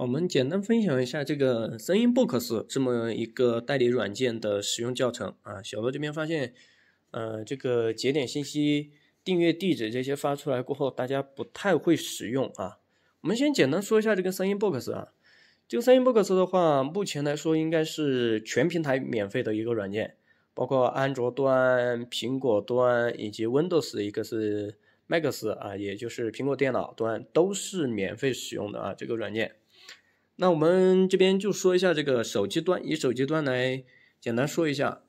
我们简单分享一下这个声音 box 这么一个代理软件的使用教程啊。小罗这边发现，呃，这个节点信息、订阅地址这些发出来过后，大家不太会使用啊。我们先简单说一下这个声音 box 啊。这个声音 box 的话，目前来说应该是全平台免费的一个软件，包括安卓端、苹果端以及 Windows 一个是 m a x 啊，也就是苹果电脑端都是免费使用的啊。这个软件。那我们这边就说一下这个手机端，以手机端来简单说一下。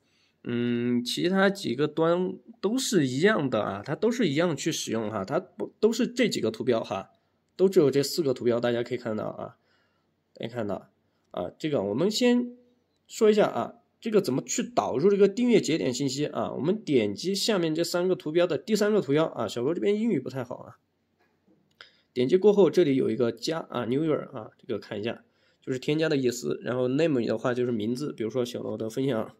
嗯，其他几个端都是一样的啊，它都是一样去使用哈，它不都是这几个图标哈，都只有这四个图标，大家可以看到啊，可以看到啊。这个我们先说一下啊，这个怎么去导入这个订阅节点信息啊？我们点击下面这三个图标的第三个图标啊，小罗这边英语不太好啊。点击过后，这里有一个加啊，Newer y a 啊，这个看一下，就是添加的意思。然后 Name 的话就是名字，比如说小罗的分享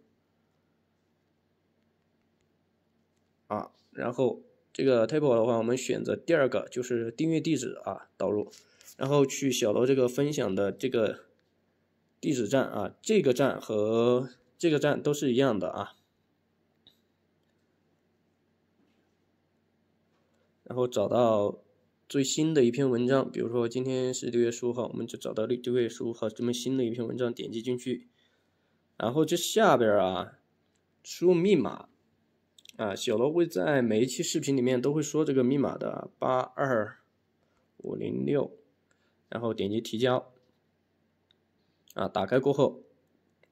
啊，然后这个 Table 的话，我们选择第二个，就是订阅地址啊，导入。然后去小罗这个分享的这个地址站啊，这个站和这个站都是一样的啊。然后找到。最新的一篇文章，比如说今天是六月十五号，我们就找到六六月十五号这么新的一篇文章，点击进去，然后这下边啊，输入密码啊，小罗会在每一期视频里面都会说这个密码的八二五零六，然后点击提交啊，打开过后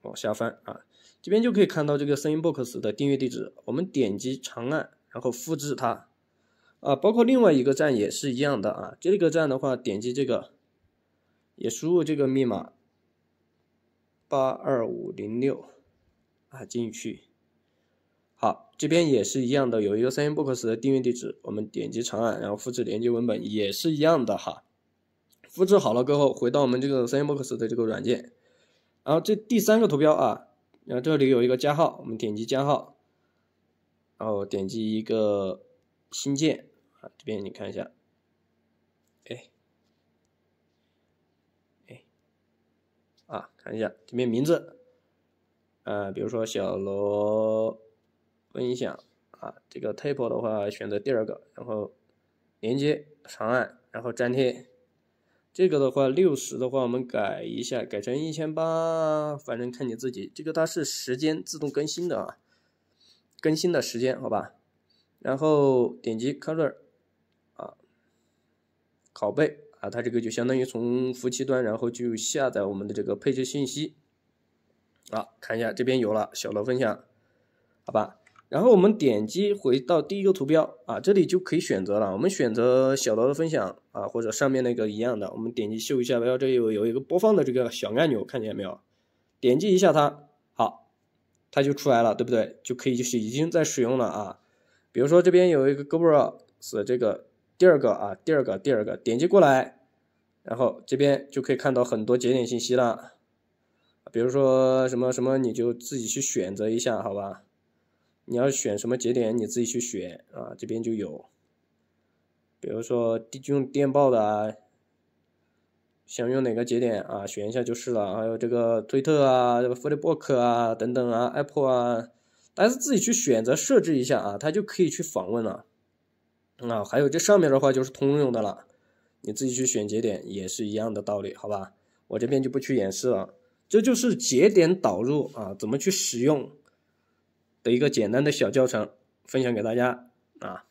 往下翻啊，这边就可以看到这个 n b o x 的订阅地址，我们点击长按，然后复制它。啊，包括另外一个站也是一样的啊。这个站的话，点击这个，也输入这个密码八二五零六啊，进去。好，这边也是一样的，有一个 s a u n d b o x 的订阅地址，我们点击长按，然后复制连接文本，也是一样的哈。复制好了过后，回到我们这个 s o b n d b o x 的这个软件，然后这第三个图标啊，然后这里有一个加号，我们点击加号，然后点击一个。新建啊，这边你看一下，哎，哎，啊，看一下这边名字啊，比如说小罗分享啊，这个 type 的话选择第二个，然后连接长按，然后粘贴。这个的话六十的话我们改一下，改成一千八，反正看你自己。这个它是时间自动更新的啊，更新的时间好吧？然后点击 Color，啊，拷贝啊，它这个就相当于从服务器端，然后就下载我们的这个配置信息。啊，看一下这边有了小罗分享，好吧？然后我们点击回到第一个图标啊，这里就可以选择了。我们选择小罗的分享啊，或者上面那个一样的。我们点击秀一下，然后这里有有一个播放的这个小按钮，看见没有？点击一下它，好，它就出来了，对不对？就可以就是已经在使用了啊。比如说这边有一个 GoPro s 这个第二个啊，第二个第二个点击过来，然后这边就可以看到很多节点信息了。比如说什么什么，你就自己去选择一下好吧？你要选什么节点，你自己去选啊，这边就有。比如说电用电报的啊，想用哪个节点啊，选一下就是了。还有这个推特啊、这个 Facebook 啊等等啊、Apple 啊。但是自己去选择设置一下啊，它就可以去访问了。啊，还有这上面的话就是通用的了，你自己去选节点也是一样的道理，好吧？我这边就不去演示了，这就是节点导入啊，怎么去使用的一个简单的小教程分享给大家啊。